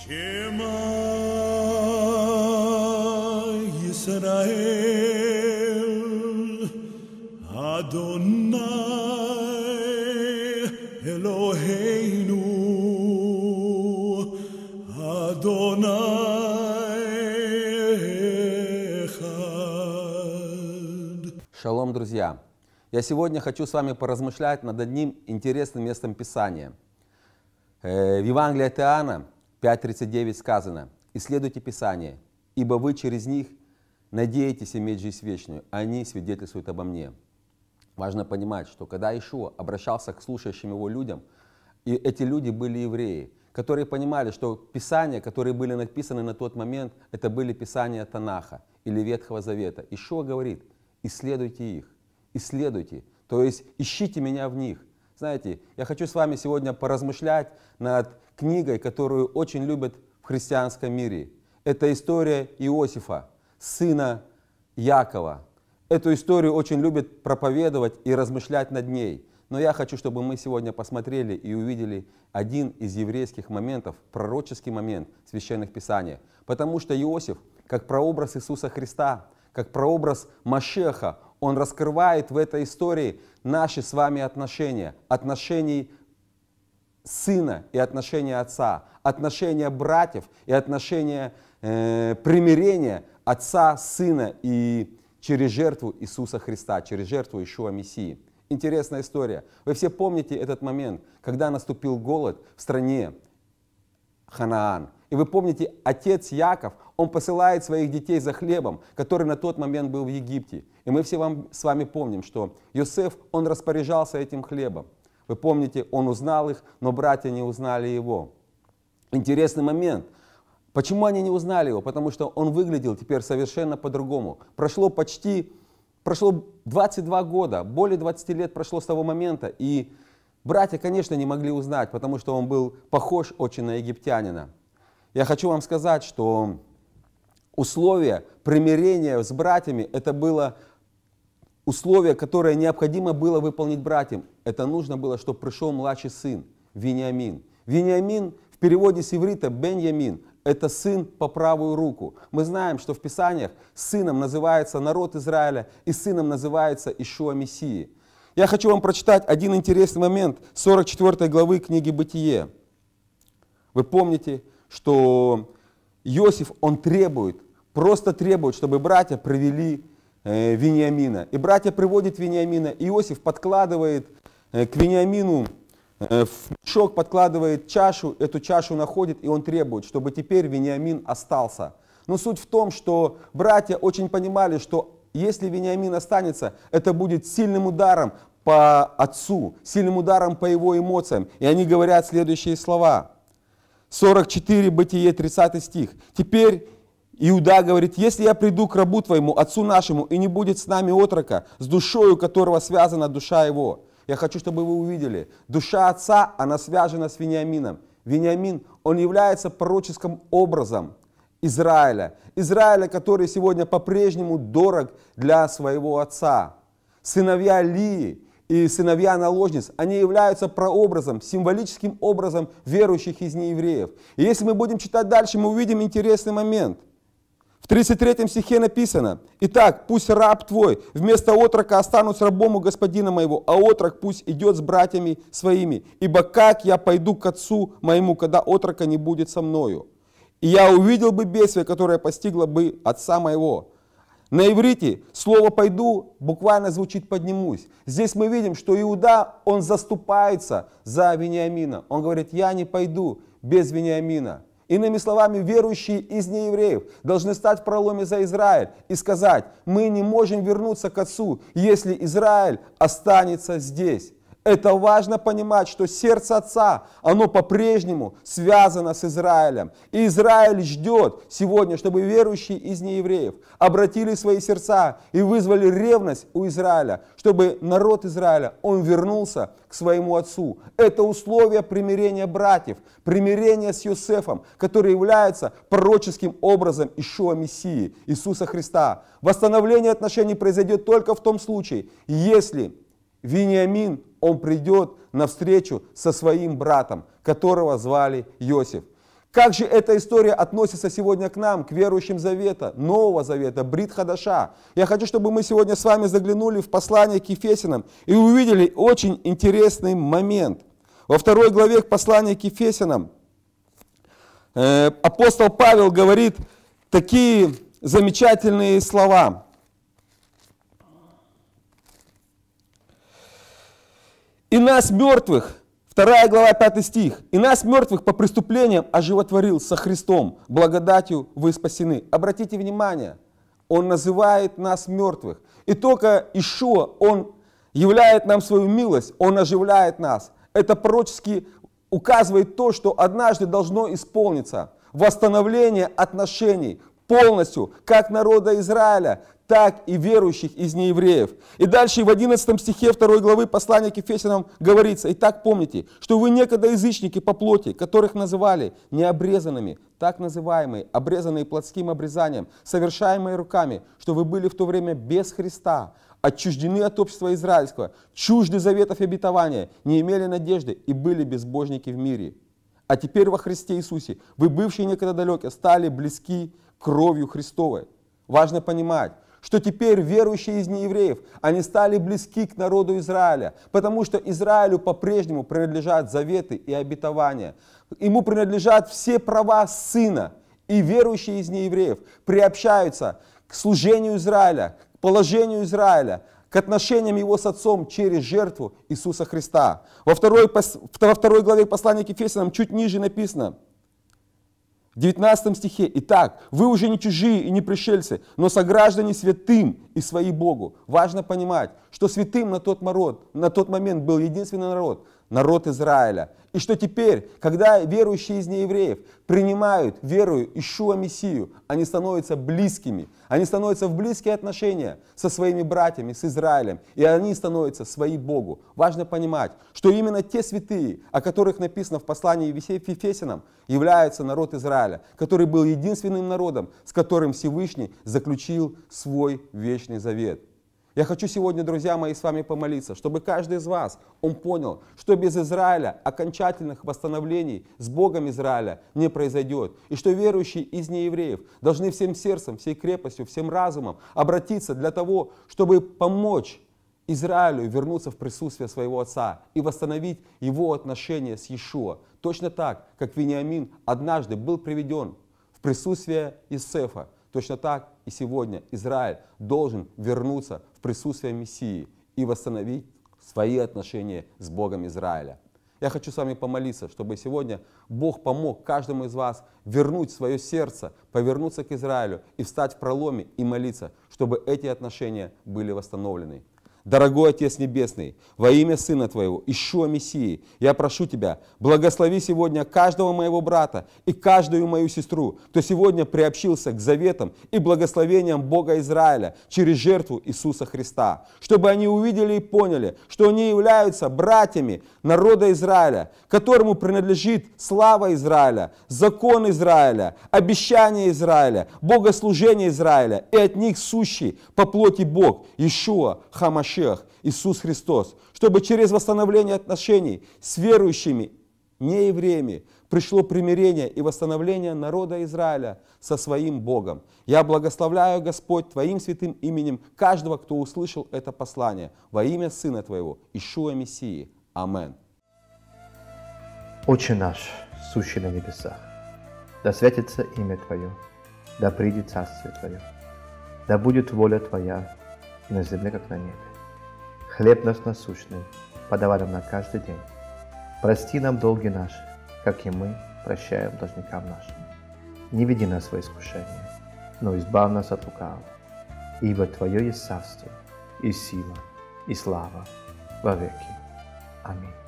Шалом, друзья! Я сегодня хочу с вами поразмышлять над одним интересным местом Писания. Э, в Евангелии от Иоанна, 5.39 сказано, «Исследуйте Писание, ибо вы через них надеетесь иметь жизнь вечную, а они свидетельствуют обо мне». Важно понимать, что когда Ишуа обращался к слушающим его людям, и эти люди были евреи, которые понимали, что писания, которые были написаны на тот момент, это были писания Танаха или Ветхого Завета. Ишуа говорит, исследуйте их, исследуйте, то есть ищите меня в них. Знаете, я хочу с вами сегодня поразмышлять над книгой, которую очень любят в христианском мире. Это история Иосифа, сына Якова. Эту историю очень любят проповедовать и размышлять над ней. Но я хочу, чтобы мы сегодня посмотрели и увидели один из еврейских моментов, пророческий момент священных писаний. Потому что Иосиф, как прообраз Иисуса Христа, как прообраз Машеха, он раскрывает в этой истории наши с вами отношения, отношений сына и отношения отца, отношения братьев и отношения э, примирения отца, сына и через жертву Иисуса Христа, через жертву Ишуа Мессии. Интересная история. Вы все помните этот момент, когда наступил голод в стране Ханаан. И вы помните, отец Яков, он посылает своих детей за хлебом, который на тот момент был в Египте. И мы все вам, с вами помним, что Йосеф, он распоряжался этим хлебом. Вы помните, он узнал их, но братья не узнали его. Интересный момент. Почему они не узнали его? Потому что он выглядел теперь совершенно по-другому. Прошло почти, прошло 22 года, более 20 лет прошло с того момента, и братья, конечно, не могли узнать, потому что он был похож очень на египтянина. Я хочу вам сказать, что условия примирения с братьями, это было Условие, которое необходимо было выполнить братьям, это нужно было, чтобы пришел младший сын, Вениамин. Вениамин в переводе с иврита Беньямин – это сын по правую руку. Мы знаем, что в Писаниях сыном называется народ Израиля и сыном называется Ишуа Мессии. Я хочу вам прочитать один интересный момент 44 главы книги «Бытие». Вы помните, что Иосиф, он требует, просто требует, чтобы братья провели Э, Вениамина. И братья приводят Вениамина, Иосиф подкладывает э, к Вениамину э, в мешок, подкладывает чашу, эту чашу находит, и он требует, чтобы теперь Вениамин остался. Но суть в том, что братья очень понимали, что если Вениамин останется, это будет сильным ударом по отцу, сильным ударом по его эмоциям. И они говорят следующие слова. 44 Бытие, 30 стих. «Теперь Иуда говорит, если я приду к рабу твоему, отцу нашему, и не будет с нами отрока, с душою которого связана душа его. Я хочу, чтобы вы увидели, душа отца, она связана с Вениамином. Вениамин, он является пророческим образом Израиля. Израиля, который сегодня по-прежнему дорог для своего отца. Сыновья Лии и сыновья наложниц, они являются прообразом, символическим образом верующих из неевреев. И если мы будем читать дальше, мы увидим интересный момент. 33 стихе написано, «Итак, пусть раб твой вместо отрока останусь рабом у господина моего, а отрок пусть идет с братьями своими, ибо как я пойду к отцу моему, когда отрока не будет со мною? И я увидел бы бедствие, которое постигло бы отца моего». На иврите слово «пойду» буквально звучит «поднимусь». Здесь мы видим, что Иуда, он заступается за Вениамина. Он говорит, я не пойду без Вениамина. Иными словами, верующие из неевреев должны стать в проломе за Израиль и сказать, мы не можем вернуться к Отцу, если Израиль останется здесь. Это важно понимать, что сердце Отца, оно по-прежнему связано с Израилем. И Израиль ждет сегодня, чтобы верующие из неевреев обратили свои сердца и вызвали ревность у Израиля, чтобы народ Израиля, он вернулся к своему отцу. Это условие примирения братьев, примирения с Иосифом, который является пророческим образом Ишуа Мессии, Иисуса Христа. Восстановление отношений произойдет только в том случае, если Вениамин, он придет на встречу со своим братом, которого звали Иосиф. Как же эта история относится сегодня к нам, к верующим Завета, Нового Завета, Брит Хадаша? Я хочу, чтобы мы сегодня с вами заглянули в послание к Ефесинам и увидели очень интересный момент. Во второй главе послания к Ефесинам э, апостол Павел говорит такие замечательные слова. И нас, мертвых, 2 глава 5 стих. «И нас, мертвых, по преступлениям оживотворил со Христом, благодатью вы спасены». Обратите внимание, Он называет нас мертвых. И только еще Он являет нам свою милость, Он оживляет нас. Это пророчески указывает то, что однажды должно исполниться. Восстановление отношений полностью, как народа Израиля, так и верующих из неевреев. И дальше в 11 стихе 2 главы послания к Ефесянам говорится, так помните, что вы некогда язычники по плоти, которых называли необрезанными, так называемые, обрезанные плотским обрезанием, совершаемые руками, что вы были в то время без Христа, отчуждены от общества израильского, чужды заветов и обетования, не имели надежды и были безбожники в мире. А теперь во Христе Иисусе вы, бывшие некогда далеки, стали близки кровью Христовой». Важно понимать, что теперь верующие из неевреев, они стали близки к народу Израиля, потому что Израилю по-прежнему принадлежат заветы и обетования. Ему принадлежат все права сына, и верующие из неевреев приобщаются к служению Израиля, к положению Израиля, к отношениям его с Отцом через жертву Иисуса Христа. Во второй, во второй главе послания к Ефесянам чуть ниже написано – в 19 стихе. «Итак, вы уже не чужие и не пришельцы, но сограждане святым и свои Богу». Важно понимать, что святым на тот, мород, на тот момент был единственный народ, народ Израиля. И что теперь, когда верующие из неевреев принимают верую Ишуа Мессию, они становятся близкими, они становятся в близкие отношения со своими братьями, с Израилем, и они становятся свои Богу. Важно понимать, что именно те святые, о которых написано в послании Ефесянам, являются народ Израиля, который был единственным народом, с которым Всевышний заключил свой вечный завет. Я хочу сегодня, друзья мои, с вами помолиться, чтобы каждый из вас, он понял, что без Израиля окончательных восстановлений с Богом Израиля не произойдет. И что верующие из неевреев должны всем сердцем, всей крепостью, всем разумом обратиться для того, чтобы помочь Израилю вернуться в присутствие своего отца и восстановить его отношения с Иешуа. Точно так, как Вениамин однажды был приведен в присутствие Исефа, Точно так и сегодня Израиль должен вернуться в присутствие Мессии и восстановить свои отношения с Богом Израиля. Я хочу с вами помолиться, чтобы сегодня Бог помог каждому из вас вернуть свое сердце, повернуться к Израилю и встать в проломе и молиться, чтобы эти отношения были восстановлены. Дорогой Отец Небесный, во имя Сына Твоего, Ишуа Мессии, я прошу Тебя, благослови сегодня каждого моего брата и каждую мою сестру, кто сегодня приобщился к заветам и благословениям Бога Израиля через жертву Иисуса Христа, чтобы они увидели и поняли, что они являются братьями народа Израиля, которому принадлежит слава Израиля, закон Израиля, обещание Израиля, богослужение Израиля и от них сущий по плоти Бог, Ишуа Хамаши верующих Иисус Христос, чтобы через восстановление отношений с верующими, не евреями, пришло примирение и восстановление народа Израиля со своим Богом. Я благословляю, Господь, Твоим святым именем каждого, кто услышал это послание во имя Сына Твоего, Ишуа Мессии. Амен. Отче наш, сущий на небесах, да святится имя Твое, да придет Царствие Твое, да будет воля Твоя на земле, как на небе хлеб наш насущный, подавай нам на каждый день. Прости нам долги наши, как и мы прощаем должникам нашим. Не веди нас во искушение, но избавь нас от лукавого. Ибо Твое есть царство, и сила, и слава во веки. Аминь.